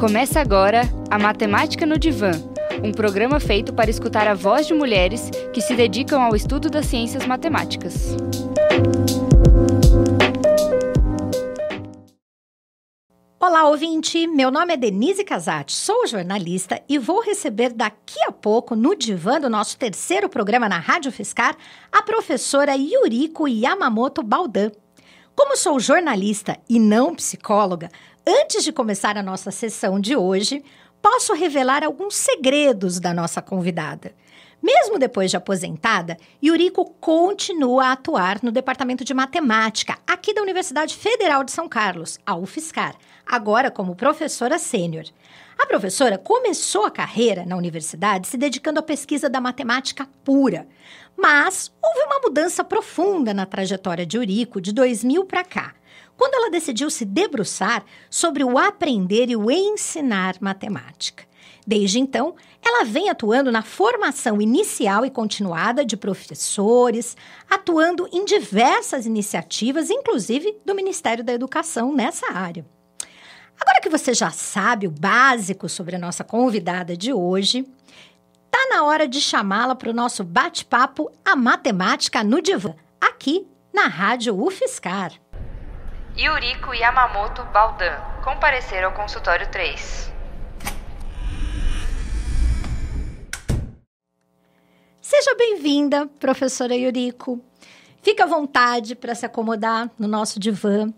Começa agora a Matemática no Divã, um programa feito para escutar a voz de mulheres que se dedicam ao estudo das ciências matemáticas. Olá, ouvinte! Meu nome é Denise Casati, sou jornalista e vou receber daqui a pouco, no divã do nosso terceiro programa na Rádio Fiscar, a professora Yuriko Yamamoto Baldan. Como sou jornalista e não psicóloga, Antes de começar a nossa sessão de hoje, posso revelar alguns segredos da nossa convidada. Mesmo depois de aposentada, Yuriko continua a atuar no Departamento de Matemática, aqui da Universidade Federal de São Carlos, a UFSCar, agora como professora sênior. A professora começou a carreira na universidade se dedicando à pesquisa da matemática pura, mas houve uma mudança profunda na trajetória de Yuriko de 2000 para cá quando ela decidiu se debruçar sobre o aprender e o ensinar matemática. Desde então, ela vem atuando na formação inicial e continuada de professores, atuando em diversas iniciativas, inclusive do Ministério da Educação nessa área. Agora que você já sabe o básico sobre a nossa convidada de hoje, tá na hora de chamá-la para o nosso bate-papo A Matemática no Divã, aqui na Rádio UFSCar. Yuriko Yamamoto Baldan comparecer ao consultório 3. Seja bem-vinda, professora Yuriko. Fique à vontade para se acomodar no nosso divã.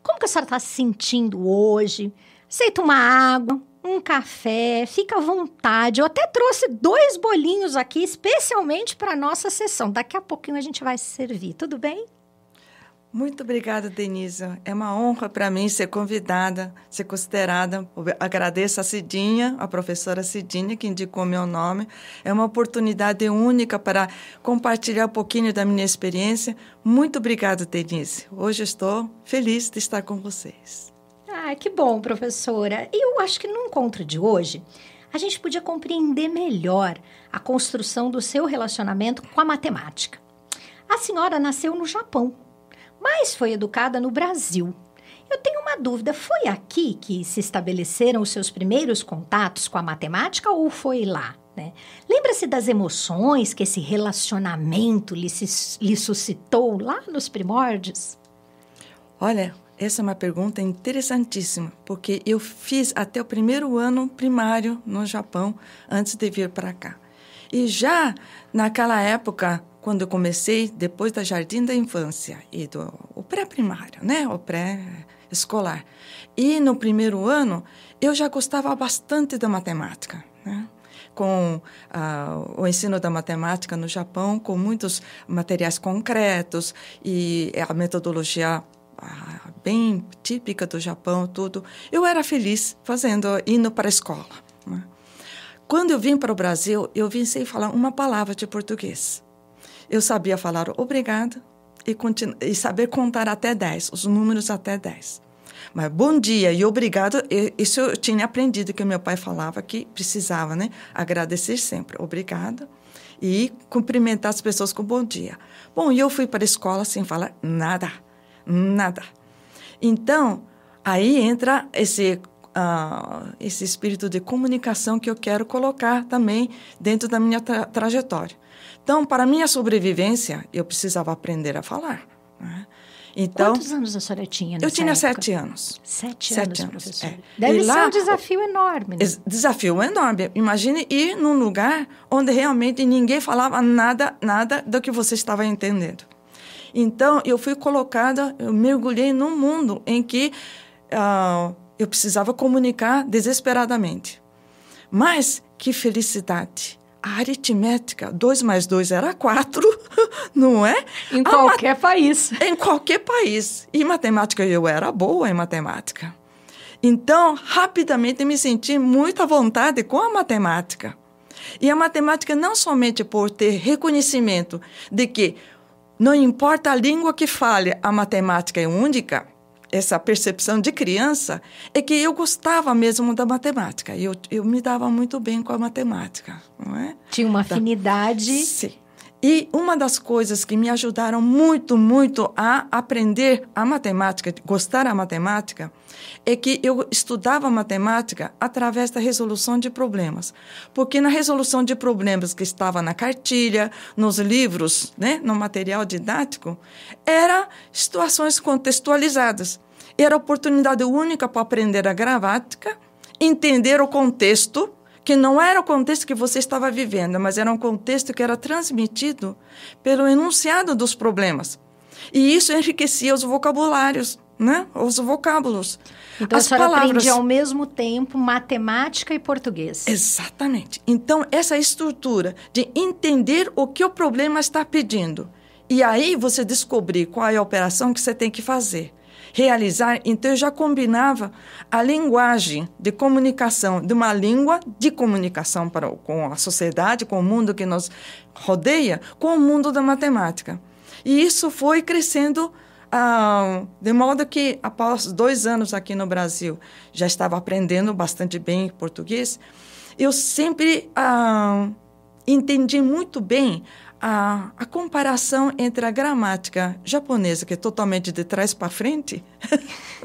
Como que a senhora está se sentindo hoje? Aceita uma água, um café, fica à vontade. Eu até trouxe dois bolinhos aqui, especialmente para nossa sessão. Daqui a pouquinho a gente vai servir, tudo bem? Muito obrigada, Denise. É uma honra para mim ser convidada, ser considerada. agradeço a Cidinha, a professora Cidinha, que indicou meu nome. É uma oportunidade única para compartilhar um pouquinho da minha experiência. Muito obrigada, Denise. Hoje estou feliz de estar com vocês. Ah, que bom, professora. E eu acho que no encontro de hoje, a gente podia compreender melhor a construção do seu relacionamento com a matemática. A senhora nasceu no Japão mas foi educada no Brasil. Eu tenho uma dúvida: foi aqui que se estabeleceram os seus primeiros contatos com a matemática ou foi lá? Né? Lembra-se das emoções que esse relacionamento lhe, lhe suscitou lá nos primórdios? Olha, essa é uma pergunta interessantíssima, porque eu fiz até o primeiro ano primário no Japão antes de vir para cá. E já naquela época, quando eu comecei, depois da jardim da infância e do o pré-primário, né? O pré-escolar. E no primeiro ano, eu já gostava bastante da matemática, né? com uh, o ensino da matemática no Japão, com muitos materiais concretos e a metodologia uh, bem típica do Japão, tudo. Eu era feliz fazendo, indo para a escola. Né? Quando eu vim para o Brasil, eu vim sem falar uma palavra de português. Eu sabia falar obrigado e, e saber contar até 10, os números até 10. Mas bom dia e obrigado, isso eu tinha aprendido que meu pai falava que precisava, né? Agradecer sempre, obrigado. E cumprimentar as pessoas com bom dia. Bom, e eu fui para a escola sem falar nada, nada. Então, aí entra esse, uh, esse espírito de comunicação que eu quero colocar também dentro da minha tra trajetória. Então, para minha sobrevivência, eu precisava aprender a falar. Né? Então, Quantos anos a senhora tinha Eu tinha época? sete anos. Sete, sete anos, anos, É. Deve e ser lá, um desafio enorme. Né? Desafio enorme. Imagine ir num lugar onde realmente ninguém falava nada, nada do que você estava entendendo. Então, eu fui colocada, eu mergulhei num mundo em que uh, eu precisava comunicar desesperadamente. Mas, que felicidade! a aritmética, 2 mais 2 era 4, não é? Em qualquer mat... país. Em qualquer país. E matemática, eu era boa em matemática. Então, rapidamente me senti muito à vontade com a matemática. E a matemática não somente por ter reconhecimento de que não importa a língua que fale, a matemática é única, essa percepção de criança é que eu gostava mesmo da matemática. Eu, eu me dava muito bem com a matemática, não é? Tinha uma afinidade. Da... Sim. E uma das coisas que me ajudaram muito, muito a aprender a matemática, gostar da matemática, é que eu estudava matemática através da resolução de problemas. Porque na resolução de problemas que estava na cartilha, nos livros, né, no material didático, era situações contextualizadas. Era oportunidade única para aprender a gramática, entender o contexto que não era o contexto que você estava vivendo, mas era um contexto que era transmitido pelo enunciado dos problemas. E isso enriquecia os vocabulários, né? Os vocábulos. Então, as a senhora palavras... ao mesmo tempo matemática e português. Exatamente. Então, essa estrutura de entender o que o problema está pedindo. E aí você descobrir qual é a operação que você tem que fazer realizar. Então, eu já combinava a linguagem de comunicação, de uma língua de comunicação para, com a sociedade, com o mundo que nos rodeia, com o mundo da matemática. E isso foi crescendo. Ah, de modo que, após dois anos aqui no Brasil, já estava aprendendo bastante bem português, eu sempre ah, entendi muito bem a, a comparação entre a gramática japonesa, que é totalmente de trás para frente,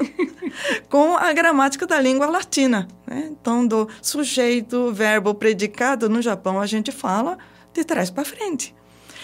com a gramática da língua latina. Né? Então, do sujeito, verbo, predicado, no Japão a gente fala de trás para frente.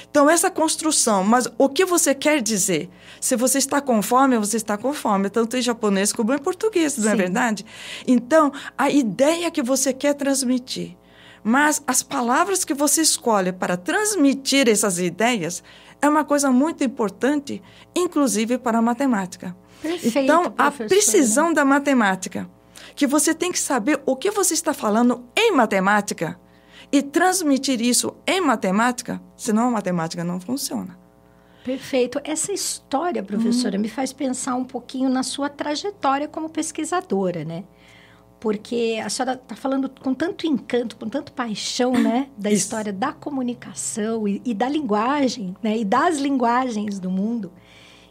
Então, essa construção, mas o que você quer dizer? Se você está com fome, você está com fome, tanto em japonês como em português, não é Sim. é verdade? Então, a ideia que você quer transmitir. Mas as palavras que você escolhe para transmitir essas ideias é uma coisa muito importante, inclusive para a matemática. Perfeito, então, a precisão da matemática, que você tem que saber o que você está falando em matemática e transmitir isso em matemática, senão a matemática não funciona. Perfeito. Essa história, professora, hum. me faz pensar um pouquinho na sua trajetória como pesquisadora, né? porque a senhora está falando com tanto encanto, com tanto paixão, né, da história da comunicação e, e, da linguagem, né, e das linguagens do mundo,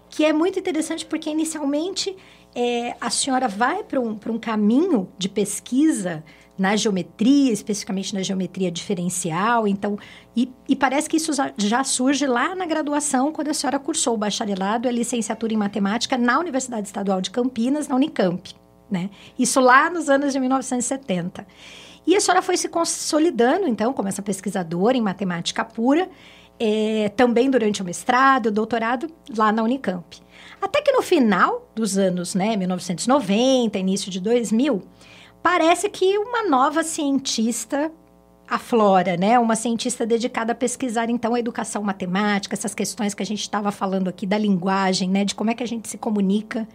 que é muito interessante porque inicialmente é, a senhora vai para um, um caminho de pesquisa na geometria, especificamente na geometria diferencial, então e, e parece que isso já surge lá na graduação quando a senhora cursou o bacharelado e a licenciatura em matemática na Universidade Estadual de Campinas, na Unicamp né? Isso lá nos anos de 1970. E a senhora foi se consolidando, então, como essa pesquisadora em matemática pura, é, também durante o mestrado, o doutorado, lá na Unicamp. Até que no final dos anos né, 1990, início de 2000, parece que uma nova cientista aflora, né? Uma cientista dedicada a pesquisar, então, a educação matemática, essas questões que a gente estava falando aqui da linguagem, né? De como é que a gente se comunica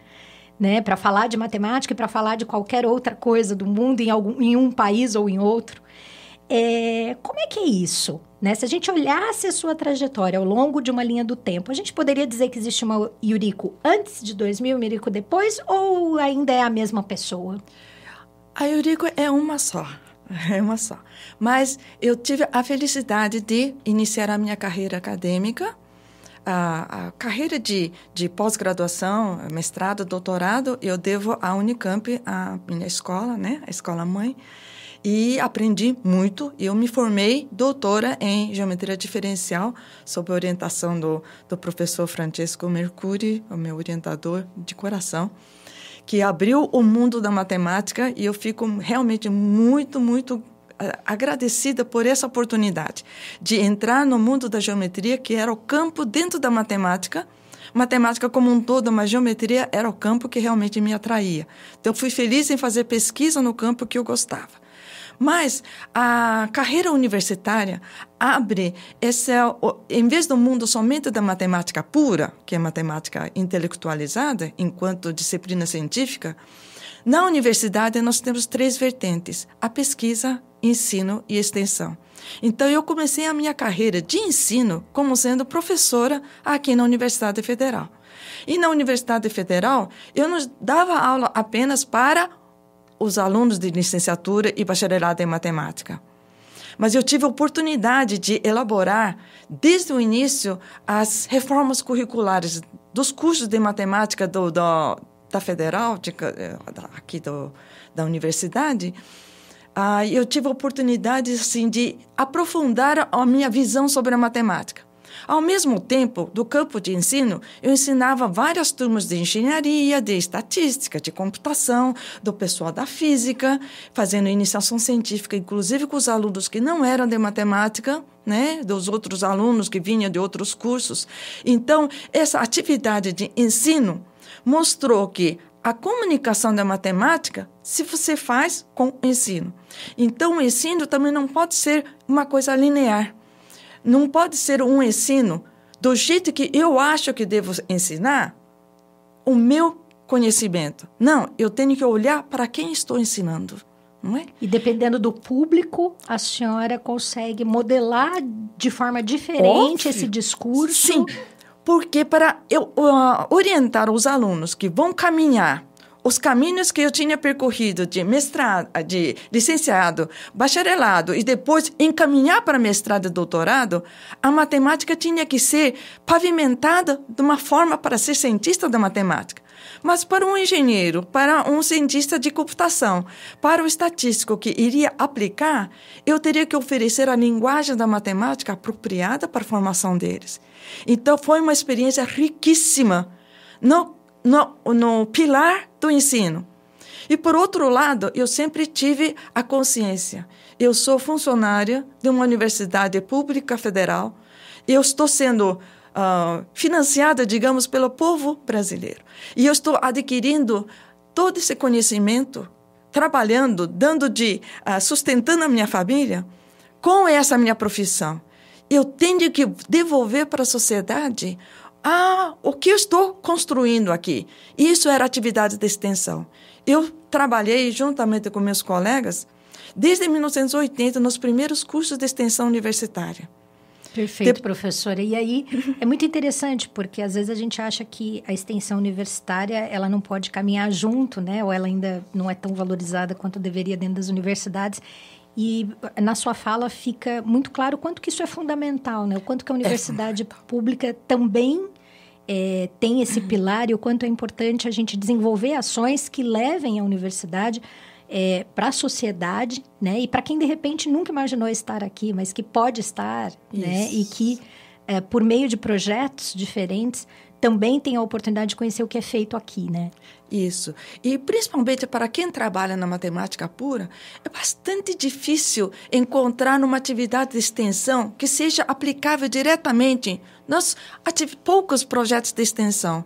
né, para falar de matemática e para falar de qualquer outra coisa do mundo em algum em um país ou em outro. É, como é que é isso? Né? Se a gente olhasse a sua trajetória ao longo de uma linha do tempo, a gente poderia dizer que existe uma Yuriko antes de 2000 e Yuriko depois, ou ainda é a mesma pessoa? A Yuriko é uma só. É uma só. Mas eu tive a felicidade de iniciar a minha carreira acadêmica a, a carreira de, de pós-graduação, mestrado, doutorado, eu devo à Unicamp, a minha escola, né? A escola mãe. E aprendi muito. Eu me formei doutora em geometria diferencial, sob orientação do, do professor Francesco Mercuri, o meu orientador de coração que abriu o mundo da matemática e eu fico realmente muito, muito agradecida por essa oportunidade de entrar no mundo da geometria, que era o campo dentro da matemática. Matemática como um todo, mas geometria era o campo que realmente me atraía. Então, fui feliz em fazer pesquisa no campo que eu gostava. Mas a carreira universitária abre esse, em vez do mundo somente da matemática pura, que é matemática intelectualizada, enquanto disciplina científica, na universidade nós temos três vertentes: a pesquisa, ensino e extensão. Então, eu comecei a minha carreira de ensino como sendo professora aqui na Universidade Federal. E na Universidade Federal, eu não dava aula apenas para os alunos de licenciatura e bacharelado em matemática. Mas eu tive a oportunidade de elaborar, desde o início, as reformas curriculares dos cursos de matemática do, do da Federal, de, eh, aqui do, da universidade, ah, eu tive a oportunidade assim, de aprofundar a minha visão sobre a matemática. Ao mesmo tempo, do campo de ensino, eu ensinava várias turmas de engenharia, de estatística, de computação, do pessoal da física, fazendo iniciação científica, inclusive com os alunos que não eram de matemática, né, dos outros alunos que vinham de outros cursos. Então, essa atividade de ensino mostrou que a comunicação da matemática se você faz com o ensino. Então, o ensino também não pode ser uma coisa linear. Não pode ser um ensino do jeito que eu acho que devo ensinar o meu conhecimento. Não, eu tenho que olhar para quem estou ensinando. É? E dependendo do público, a senhora consegue modelar de forma diferente Óbvio. esse discurso. Sim, porque para eu uh, orientar os alunos que vão caminhar os caminhos que eu tinha percorrido de mestrado, ah, de licenciado, bacharelado e depois encaminhar para mestrado e doutorado, a matemática tinha que ser pavimentada de uma forma para ser cientista da matemática. Mas para um engenheiro, para um cientista de computação, para o estatístico que iria aplicar, eu teria que oferecer a linguagem da matemática apropriada para a formação deles. Então foi uma experiência riquíssima no, no, no pilar do ensino. E por outro lado, eu sempre tive a consciência. Eu sou funcionária de uma universidade pública federal. Eu estou sendo uh, financiada, digamos, pelo povo brasileiro. E eu estou adquirindo todo esse conhecimento, trabalhando, dando de, uh, sustentando a minha família com essa minha profissão. Eu tenho que devolver para a sociedade ah, o que eu estou construindo aqui? Isso era atividade de extensão. Eu trabalhei juntamente com meus colegas desde 1980 nos primeiros cursos de extensão universitária. Perfeito, Te... professora. E aí uhum. é muito interessante, porque às vezes a gente acha que a extensão universitária ela não pode caminhar junto, né? Ou ela ainda não é tão valorizada quanto deveria dentro das universidades. E na sua fala fica muito claro quanto que isso é fundamental, né? O quanto que a é universidade é pública também é, tem esse pilar e o quanto é importante a gente desenvolver ações que levem a universidade é, para a sociedade, né? E para quem de repente nunca imaginou estar aqui, mas que pode estar, Isso. né? E que é, por meio de projetos diferentes também tem a oportunidade de conhecer o que é feito aqui, né? Isso. E principalmente para quem trabalha na matemática pura, é bastante difícil encontrar uma atividade de extensão que seja aplicável diretamente. Nós tive poucos projetos de extensão.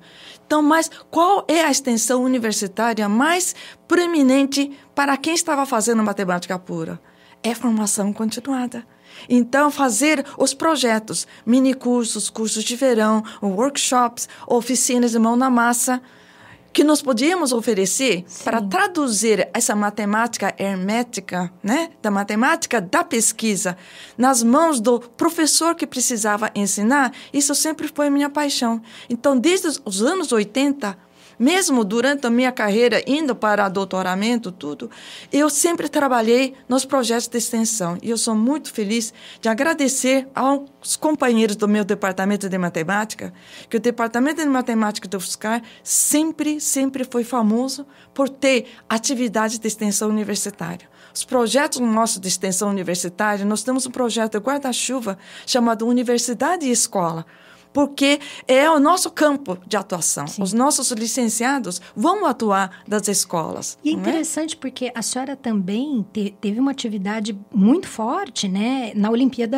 Então, mas qual é a extensão universitária mais preeminente para quem estava fazendo matemática pura? É formação continuada. Então, fazer os projetos, minicursos, cursos de verão, workshops, oficinas de mão na massa, que nós podíamos oferecer Sim. para traduzir essa matemática hermética, né, da matemática da pesquisa, nas mãos do professor que precisava ensinar, isso sempre foi minha paixão. Então, desde os anos 80, mesmo durante a minha carreira, indo para doutoramento, tudo, eu sempre trabalhei nos projetos de extensão. E eu sou muito feliz de agradecer aos companheiros do meu departamento de matemática, que o departamento de matemática do FUSCAR sempre, sempre foi famoso por ter atividades de extensão universitária. Os projetos nossos de extensão universitária, nós temos um projeto guarda-chuva chamado Universidade e Escola porque é o nosso campo de atuação. Sim. Os nossos licenciados vão atuar das escolas. E é, é? interessante é? porque a senhora também te, teve uma atividade muito forte, né, na Olimpíada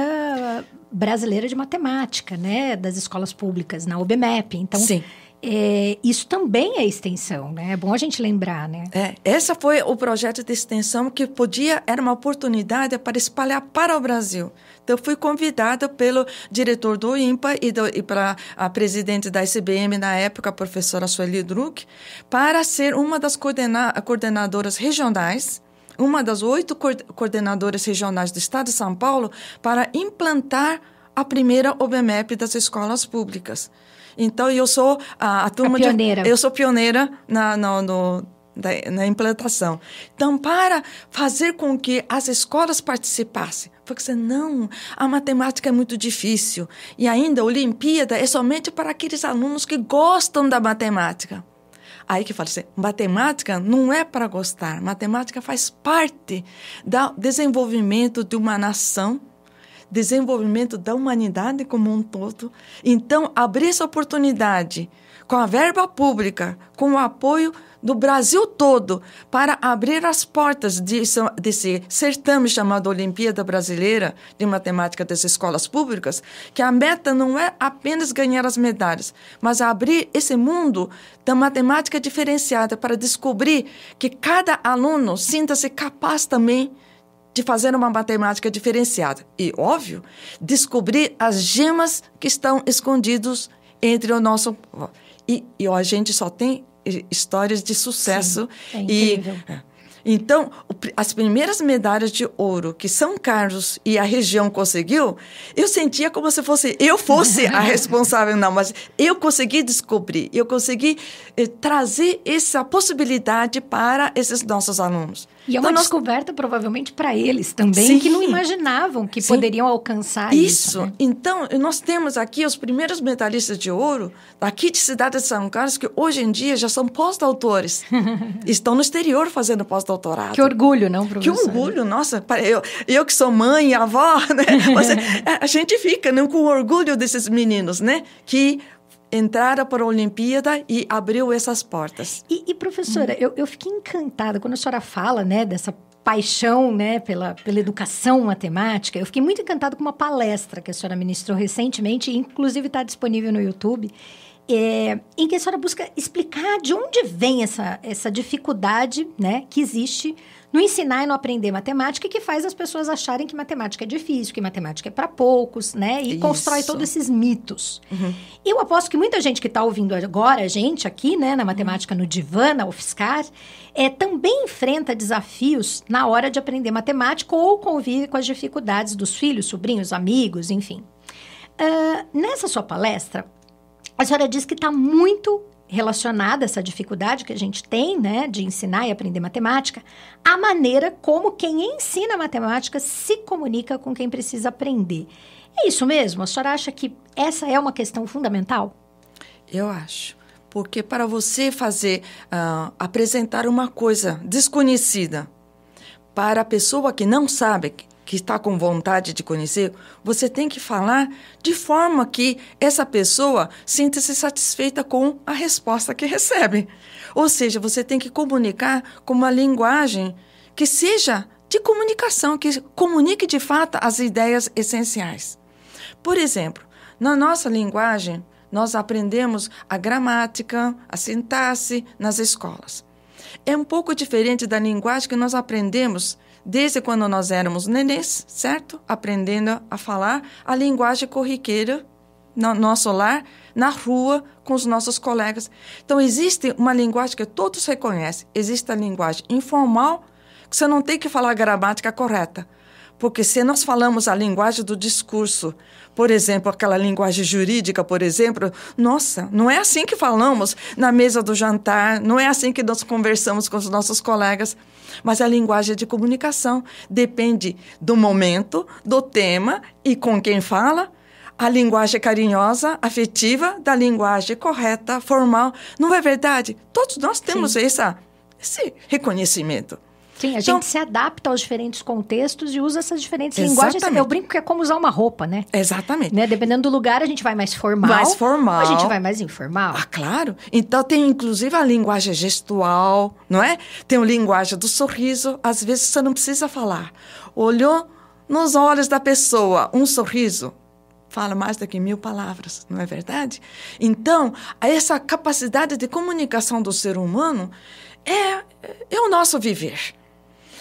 brasileira de matemática, né, das escolas públicas, na OBMEP. Então, Sim é, isso também é extensão, né? É bom a gente lembrar, né? É, essa foi o projeto de extensão que podia era uma oportunidade para espalhar para o Brasil. Então fui convidada pelo diretor do IMPA e, e para a presidente da ICBM na época, a professora Sueli Druck, para ser uma das coordena coordenadoras regionais uma das oito coordenadoras regionais do Estado de São Paulo para implantar a primeira OBMEP das escolas públicas. Então, eu sou a, a turma a pioneira. De, eu sou pioneira na, no da, na implantação. Então, para fazer com que as escolas participassem, foi que você não, a matemática é muito difícil e ainda a Olimpíada é somente para aqueles alunos que gostam da matemática. Aí que fala assim, matemática não é para gostar, matemática faz parte do desenvolvimento de uma nação desenvolvimento da humanidade como um todo. Então, abrir essa oportunidade com a verba pública, com o apoio do Brasil todo, para abrir as portas desse, desse certame chamado Olimpíada Brasileira de Matemática das Escolas Públicas, que a meta não é apenas ganhar as medalhas, mas abrir esse mundo da matemática diferenciada para descobrir que cada aluno sinta-se capaz também de fazer uma matemática diferenciada e, óbvio, descobrir as gemas que estão escondidos entre o nosso. E, e a gente só tem histórias de sucesso. Sim, é incrível. E, é. então, as primeiras medalhas de ouro que São Carlos e a região conseguiu, eu sentia como se fosse eu fosse a responsável, não, mas eu consegui descobrir, eu consegui eh, trazer essa possibilidade para esses nossos alunos. E é então uma descoberta, provavelmente, para eles também, sim, que não imaginavam que sim. poderiam alcançar isso. Isso. Né? Então, nós temos aqui os primeiros medalhistas de ouro, daqui de Cidade de São Carlos, que hoje em dia já são pós-doutores. estão no exterior fazendo pós-doutorado. Que orgulho, não, professor? Que orgulho, nossa. Eu, eu que sou mãe, avó, né? Você, é, a gente fica né, com orgulho desses meninos, né? Que entraram para a Olimpíada e abriu essas portas. E, e professora, hum. eu, eu fiquei encantada quando a senhora fala, né, dessa paixão, né, pela, pela educação matemática. Eu fiquei muito encantada com uma palestra que a senhora ministrou recentemente, inclusive está disponível no YouTube. É, em que a senhora busca explicar de onde vem essa, essa dificuldade né, que existe no ensinar e no aprender matemática que faz as pessoas acharem que matemática é difícil, que matemática é para poucos, né? E Isso. constrói todos esses mitos. Uhum. E eu aposto que muita gente que está ouvindo agora, a gente aqui, né, na uhum. matemática no divã, na UFSCar, é, também enfrenta desafios na hora de aprender matemática ou convive com as dificuldades dos filhos, sobrinhos, amigos, enfim. Uh, nessa sua palestra, a senhora diz que está muito relacionada a essa dificuldade que a gente tem, né, de ensinar e aprender matemática, a maneira como quem ensina matemática se comunica com quem precisa aprender. É isso mesmo? A senhora acha que essa é uma questão fundamental? Eu acho. Porque para você fazer, uh, apresentar uma coisa desconhecida para a pessoa que não sabe, que está com vontade de conhecer, você tem que falar de forma que essa pessoa sinta-se satisfeita com a resposta que recebe. Ou seja, você tem que comunicar com uma linguagem que seja de comunicação, que comunique de fato as ideias essenciais. Por exemplo, na nossa linguagem, nós aprendemos a gramática, a sintaxe nas escolas. É um pouco diferente da linguagem que nós aprendemos desde quando nós éramos nenês, certo? Aprendendo a falar a linguagem corriqueira no nosso lar, na rua, com os nossos colegas. Então, existe uma linguagem que todos reconhecem. Existe a linguagem informal, que você não tem que falar a gramática correta. Porque se nós falamos a linguagem do discurso, por exemplo, aquela linguagem jurídica, por exemplo, nossa, não é assim que falamos na mesa do jantar, não é assim que nós conversamos com os nossos colegas, mas a linguagem de comunicação depende do momento, do tema e com quem fala. A linguagem carinhosa, afetiva, da linguagem correta, formal. Não é verdade? Todos nós temos essa, esse reconhecimento. Sim, a então, gente se adapta aos diferentes contextos e usa essas diferentes exatamente. linguagens. Eu brinco que é como usar uma roupa, né? Exatamente. Né? Dependendo do lugar, a gente vai mais formal. Mais formal. a gente vai mais informal. Ah, claro. Então tem inclusive a linguagem gestual, não é? Tem a linguagem do sorriso. Às vezes você não precisa falar. Olhou nos olhos da pessoa, um sorriso, fala mais do que mil palavras, não é verdade? Então, essa capacidade de comunicação do ser humano é, é o nosso viver.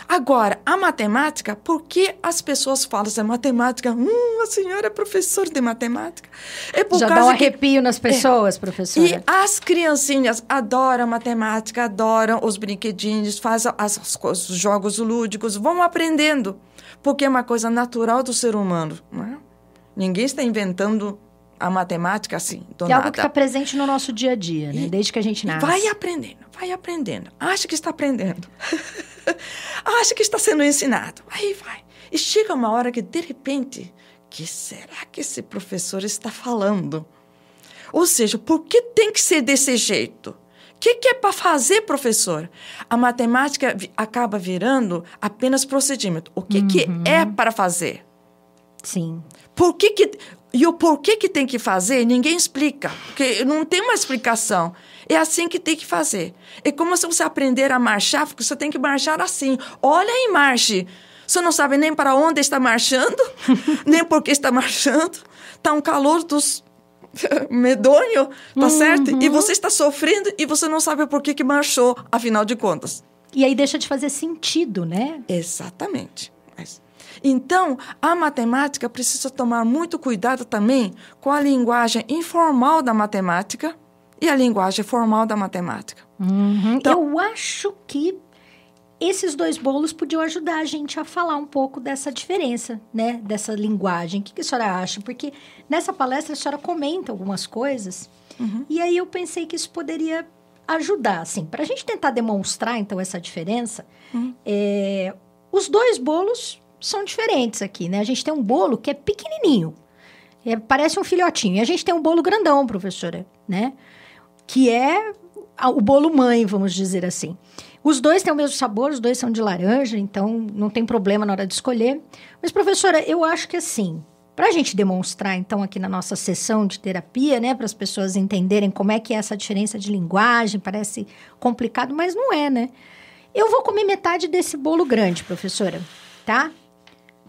Agora, a matemática, por que as pessoas falam essa assim, matemática? Hum, a senhora é professora de matemática. É por Já causa dá um arrepio que... nas é. pessoas, é. professora. E as criancinhas adoram matemática, adoram os brinquedinhos, fazem as, os jogos lúdicos, vão aprendendo, porque é uma coisa natural do ser humano. Né? Ninguém está inventando a matemática assim, do É algo que está presente no nosso dia a dia, né? Desde que a gente nasce. Vai aprendendo, vai aprendendo. Acha que está aprendendo. acha que está sendo ensinado. Aí vai. E chega uma hora que, de repente, que será que esse professor está falando? Ou seja, por que tem que ser desse jeito? O que, que, é para fazer, professor? A matemática acaba virando apenas procedimento. O que, uhum. que é uhum. para fazer? Sim. Por que, que e o porquê que tem que fazer, ninguém explica. Porque não tem uma explicação. É assim que tem que fazer. É como se você aprender a marchar, porque você tem que marchar assim. Olha e marche. Você não sabe nem para onde está marchando, nem por que está marchando. Está um calor dos medonho, tá uhum. certo? E você está sofrendo e você não sabe por que, que marchou, afinal de contas. E aí deixa de fazer sentido, né? Exatamente. Então, a matemática precisa tomar muito cuidado também com a linguagem informal da matemática e a linguagem formal da matemática. Uhum. Então, Eu acho que esses dois bolos podiam ajudar a gente a falar um pouco dessa diferença, né? Dessa linguagem. O que, que a senhora acha? Porque nessa palestra a senhora comenta algumas coisas uhum. e aí eu pensei que isso poderia ajudar, assim. Para a gente tentar demonstrar, então, essa diferença, uhum. é, os dois bolos são diferentes aqui, né? A gente tem um bolo que é pequenininho, é, parece um filhotinho. E a gente tem um bolo grandão, professora, né? que é o bolo mãe, vamos dizer assim. Os dois têm o mesmo sabor, os dois são de laranja, então não tem problema na hora de escolher. Mas, professora, eu acho que assim, para a gente demonstrar, então, aqui na nossa sessão de terapia, né, para as pessoas entenderem como é que é essa diferença de linguagem, parece complicado, mas não é, né? Eu vou comer metade desse bolo grande, professora, tá?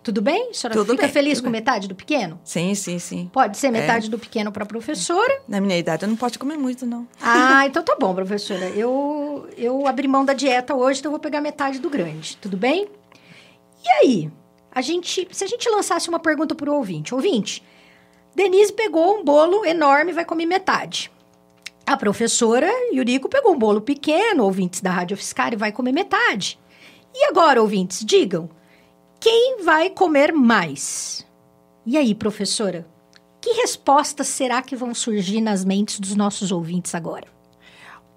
Tudo bem? A senhora tudo fica bem, feliz com bem. metade do pequeno? Sim, sim, sim. Pode ser metade é. do pequeno para a professora. Na minha idade, eu não posso comer muito, não. Ah, então tá bom, professora. Eu, eu abri mão da dieta hoje, então eu vou pegar metade do grande. Tudo bem? E aí? A gente, se a gente lançasse uma pergunta para o ouvinte. Ouvinte, Denise pegou um bolo enorme vai comer metade. A professora Yuriko pegou um bolo pequeno, ouvintes da Rádio Fiscal, e vai comer metade. E agora, ouvintes, digam quem vai comer mais? E aí, professora? Que respostas será que vão surgir nas mentes dos nossos ouvintes agora?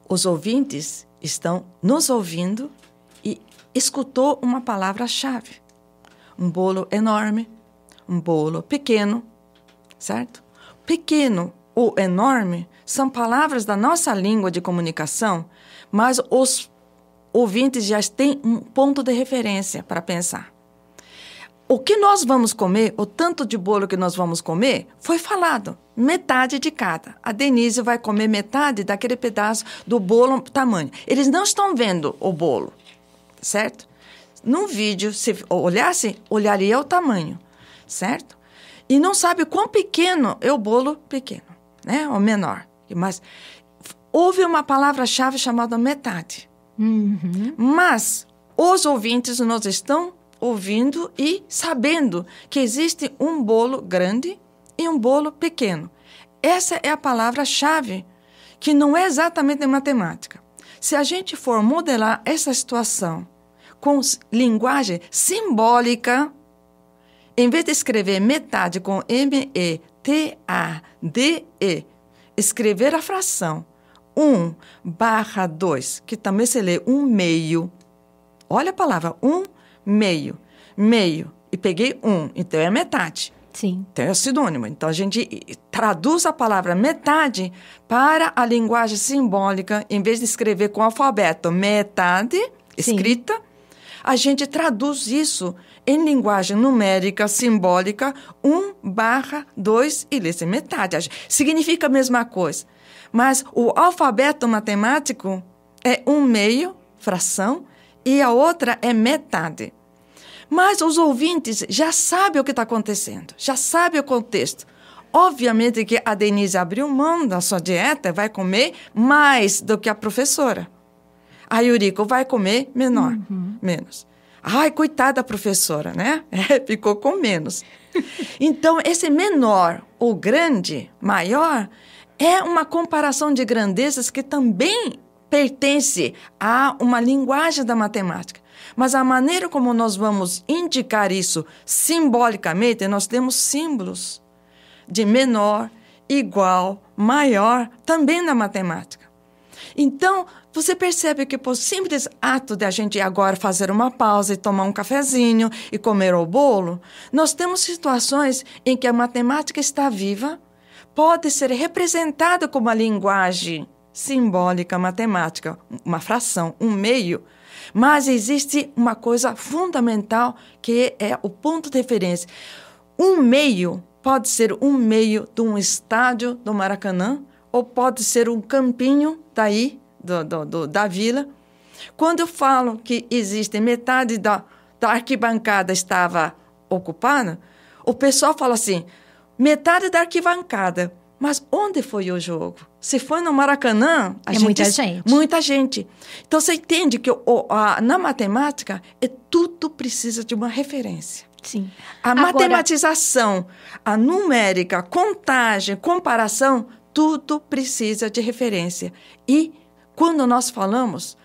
Os ouvintes estão nos ouvindo e escutou uma palavra-chave. Um bolo enorme, um bolo pequeno, certo? Pequeno ou enorme são palavras da nossa língua de comunicação, mas os ouvintes já têm um ponto de referência para pensar. O que nós vamos comer, o tanto de bolo que nós vamos comer, foi falado. Metade de cada. A Denise vai comer metade daquele pedaço do bolo tamanho. Eles não estão vendo o bolo, certo? Num vídeo, se olhasse, olharia o tamanho, certo? E não sabe quão pequeno é o bolo pequeno, né? Ou menor. Mas houve uma palavra-chave chamada metade. Uhum. Mas os ouvintes nos estão ouvindo e sabendo que existe um bolo grande e um bolo pequeno. Essa é a palavra-chave, que não é exatamente matemática. Se a gente for modelar essa situação com linguagem simbólica, em vez de escrever metade com M-E-T-A-D-E, escrever a fração 1 barra 2, que também se lê um meio. Olha a palavra, um meio, meio, e peguei um, então é metade. Sim. Então é sinônimo. Então a gente traduz a palavra metade para a linguagem simbólica, em vez de escrever com alfabeto metade, escrita, Sim. a gente traduz isso em linguagem numérica, simbólica, um barra dois e lê-se metade. Significa a mesma coisa. Mas o alfabeto matemático é um meio, fração, e a outra é metade. Mas os ouvintes já sabem o que está acontecendo, já sabem o contexto. Obviamente que a Denise abriu mão da sua dieta, vai comer mais do que a professora. A Yuriko vai comer menor, uhum. menos. Ai, coitada da professora, né? É, ficou com menos. Então, esse menor ou grande, maior, é uma comparação de grandezas que também pertence a uma linguagem da matemática. Mas a maneira como nós vamos indicar isso simbolicamente, nós temos símbolos de menor, igual, maior, também na matemática. Então, você percebe que por simples ato de a gente agora fazer uma pausa e tomar um cafezinho e comer o bolo, nós temos situações em que a matemática está viva, pode ser representada como a linguagem simbólica matemática, uma fração, um meio, mas existe uma coisa fundamental que é o ponto de referência. Um meio pode ser um meio de um estádio do Maracanã ou pode ser um campinho daí, do, do, do da vila. Quando eu falo que existe metade da, da arquibancada estava ocupada, o pessoal fala assim, metade da arquibancada, mas onde foi o jogo? Se for no Maracanã, a é gente, muita gente. Muita gente. Então você entende que o, a, na matemática é tudo precisa de uma referência. Sim. A Agora... matematização, a numérica, contagem, comparação, tudo precisa de referência. E quando nós falamos,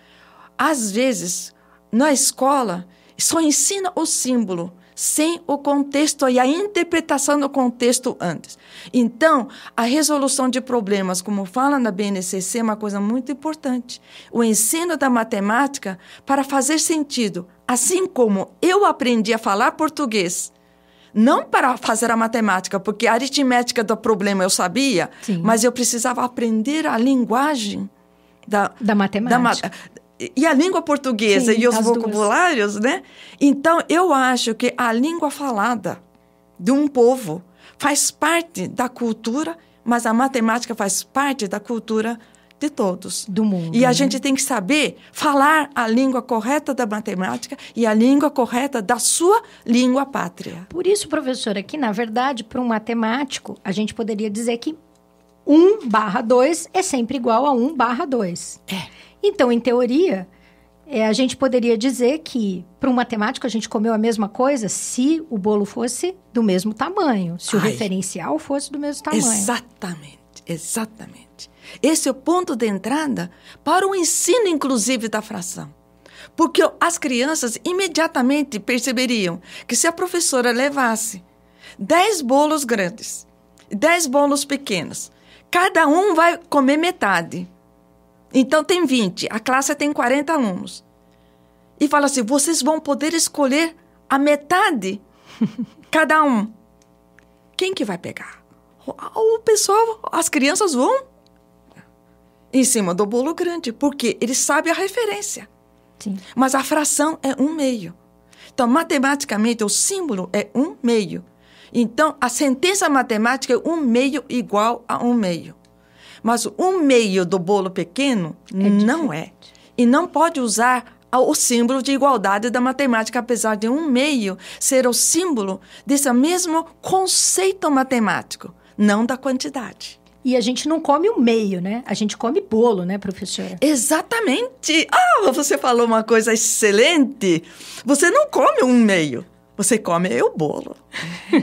às vezes na escola só ensina o símbolo, sem o contexto e a interpretação do contexto antes. Então, a resolução de problemas, como fala na BNCC, é uma coisa muito importante. O ensino da matemática para fazer sentido, assim como eu aprendi a falar português não para fazer a matemática, porque a aritmética do problema eu sabia, Sim. mas eu precisava aprender a linguagem da, da matemática. Da, e a língua portuguesa Sim, e os vocabulários, duas. né? Então, eu acho que a língua falada de um povo faz parte da cultura, mas a matemática faz parte da cultura de todos. Do mundo. E a né? gente tem que saber falar a língua correta da matemática e a língua correta da sua língua pátria. Por isso, professora, que na verdade, para um matemático, a gente poderia dizer que 1 barra 2 é sempre igual a 1 barra 2. É. Então, em teoria, é, a gente poderia dizer que, para um matemático, a gente comeu a mesma coisa se o bolo fosse do mesmo tamanho, se Ai. o referencial fosse do mesmo tamanho. Exatamente, exatamente. Esse é o ponto de entrada para o ensino, inclusive, da fração. Porque as crianças imediatamente perceberiam que se a professora levasse 10 bolos grandes, 10 bolos pequenos, Cada um vai comer metade. Então tem 20, a classe tem 40 alunos. E fala assim: vocês vão poder escolher a metade, cada um. Quem que vai pegar? O pessoal, as crianças vão em cima do bolo grande, porque eles sabem a referência. Sim. Mas a fração é um meio. Então, matematicamente, o símbolo é um meio. Então, a sentença matemática é um meio igual a um meio. Mas um meio do bolo pequeno é não diferente. é. E não pode usar o símbolo de igualdade da matemática, apesar de um meio ser o símbolo desse mesmo conceito matemático, não da quantidade. E a gente não come o um meio, né? A gente come bolo, né, professora? Exatamente! Ah, você falou uma coisa excelente! Você não come um meio você come o bolo.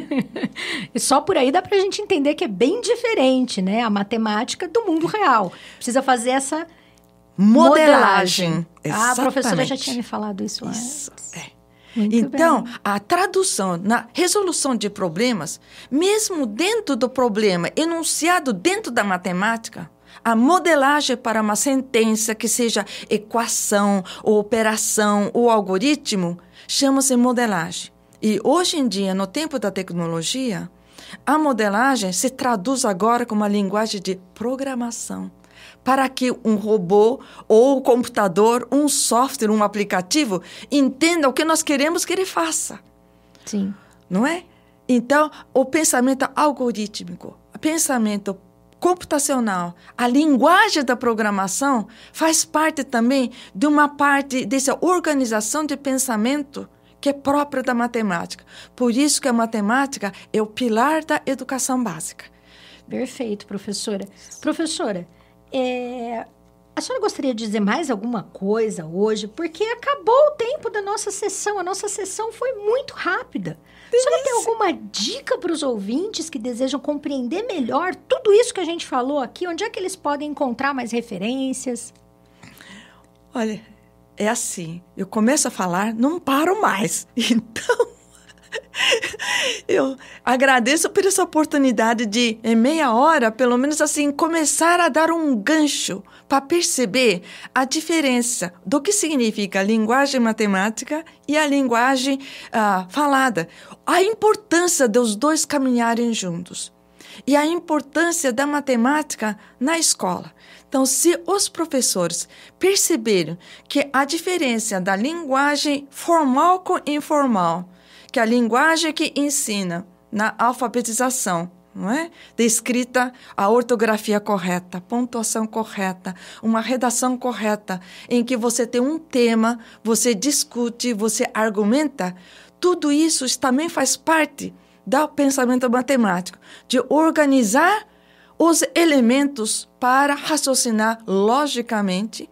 e só por aí dá para a gente entender que é bem diferente, né? A matemática do mundo real. Precisa fazer essa modelagem. modelagem. Ah, a professora já tinha me falado isso, isso antes. É. Muito então, bem. a tradução na resolução de problemas, mesmo dentro do problema enunciado dentro da matemática, a modelagem é para uma sentença que seja equação, ou operação ou algoritmo, chama-se modelagem. E hoje em dia, no tempo da tecnologia, a modelagem se traduz agora com uma linguagem de programação. Para que um robô ou um computador, um software, um aplicativo entenda o que nós queremos que ele faça. Sim. Não é? Então, o pensamento algorítmico, o pensamento computacional, a linguagem da programação faz parte também de uma parte dessa organização de pensamento que é própria da matemática. Por isso que a matemática é o pilar da educação básica. Perfeito, professora. Professora, é, a senhora gostaria de dizer mais alguma coisa hoje? Porque acabou o tempo da nossa sessão. A nossa sessão foi muito rápida. Delícia. A senhora tem alguma dica para os ouvintes que desejam compreender melhor tudo isso que a gente falou aqui? Onde é que eles podem encontrar mais referências? Olha, é assim: eu começo a falar, não paro mais. Então, eu agradeço por essa oportunidade de, em meia hora, pelo menos assim, começar a dar um gancho para perceber a diferença do que significa a linguagem matemática e a linguagem ah, falada. A importância dos dois caminharem juntos e a importância da matemática na escola. Então, se os professores perceberem que a diferença da linguagem formal com informal, que a linguagem que ensina na alfabetização, não é? Descrita a ortografia correta, pontuação correta, uma redação correta, em que você tem um tema, você discute, você argumenta, tudo isso também faz parte do pensamento matemático, de organizar os elementos para raciocinar logicamente.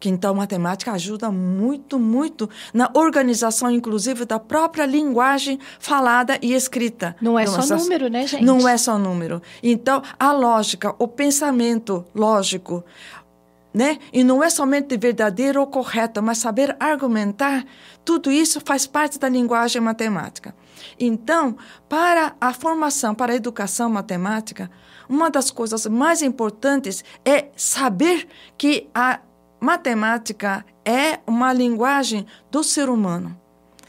Que então matemática ajuda muito, muito na organização, inclusive, da própria linguagem falada e escrita. Não é só, só número, né, gente? Não é só número. Então, a lógica, o pensamento lógico, né? E não é somente verdadeiro ou correto, mas saber argumentar, tudo isso faz parte da linguagem matemática. Então, para a formação, para a educação matemática, uma das coisas mais importantes é saber que a matemática é uma linguagem do ser humano.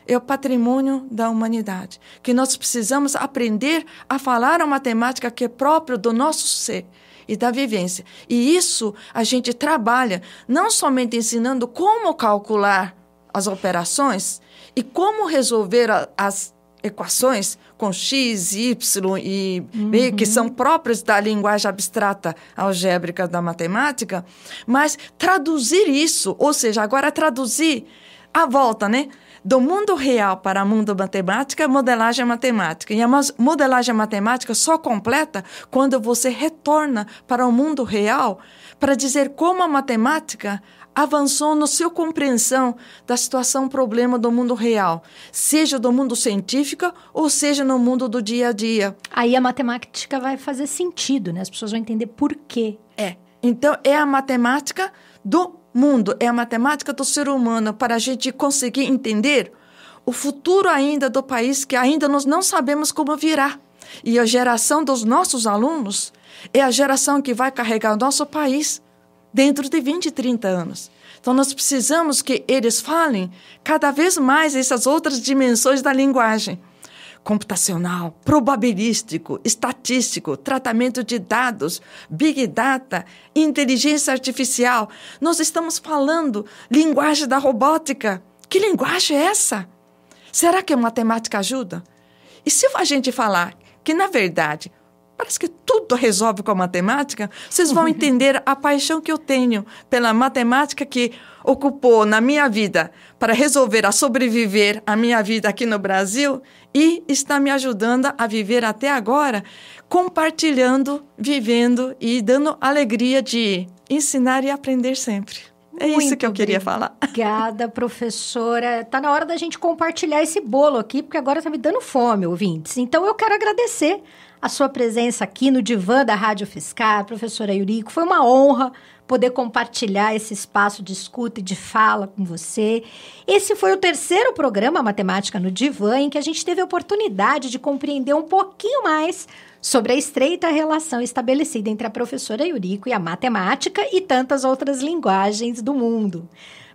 É o patrimônio da humanidade, que nós precisamos aprender a falar a matemática que é próprio do nosso ser e da vivência. E isso a gente trabalha não somente ensinando como calcular as operações e como resolver as equações com x, y e b, uhum. que são próprias da linguagem abstrata algébrica da matemática, mas traduzir isso, ou seja, agora traduzir a volta, né? Do mundo real para o mundo matemática, é modelagem matemática. E a modelagem matemática só completa quando você retorna para o mundo real para dizer como a matemática avançou no seu compreensão da situação problema do mundo real, seja do mundo científico ou seja no mundo do dia a dia. Aí a matemática vai fazer sentido, né? As pessoas vão entender por quê. É. Então é a matemática do mundo, é a matemática do ser humano para a gente conseguir entender o futuro ainda do país que ainda nós não sabemos como virá. E a geração dos nossos alunos é a geração que vai carregar o nosso país dentro de 20, 30 anos. Então, nós precisamos que eles falem cada vez mais essas outras dimensões da linguagem. Computacional, probabilístico, estatístico, tratamento de dados, big data, inteligência artificial. Nós estamos falando linguagem da robótica. Que linguagem é essa? Será que a matemática ajuda? E se a gente falar que, na verdade, parece que tudo resolve com a matemática, vocês vão entender a paixão que eu tenho pela matemática que ocupou na minha vida para resolver a sobreviver a minha vida aqui no Brasil e está me ajudando a viver até agora, compartilhando, vivendo e dando alegria de ensinar e aprender sempre. É Muito isso que eu queria falar. Obrigada, professora. Tá na hora da gente compartilhar esse bolo aqui, porque agora tá me dando fome, ouvintes. Então eu quero agradecer a sua presença aqui no divã da Rádio Fiscal, professora Eurico. Foi uma honra poder compartilhar esse espaço de escuta e de fala com você. Esse foi o terceiro programa Matemática no Divã, em que a gente teve a oportunidade de compreender um pouquinho mais sobre a estreita relação estabelecida entre a professora Eurico e a matemática e tantas outras linguagens do mundo.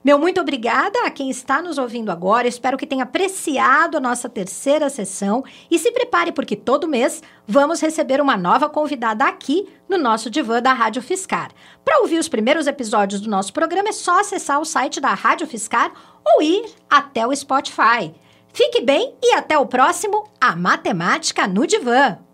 Meu muito obrigada a quem está nos ouvindo agora. Espero que tenha apreciado a nossa terceira sessão e se prepare porque todo mês vamos receber uma nova convidada aqui no nosso divã da Rádio Fiscar. Para ouvir os primeiros episódios do nosso programa é só acessar o site da Rádio Fiscar ou ir até o Spotify. Fique bem e até o próximo A Matemática no Divã.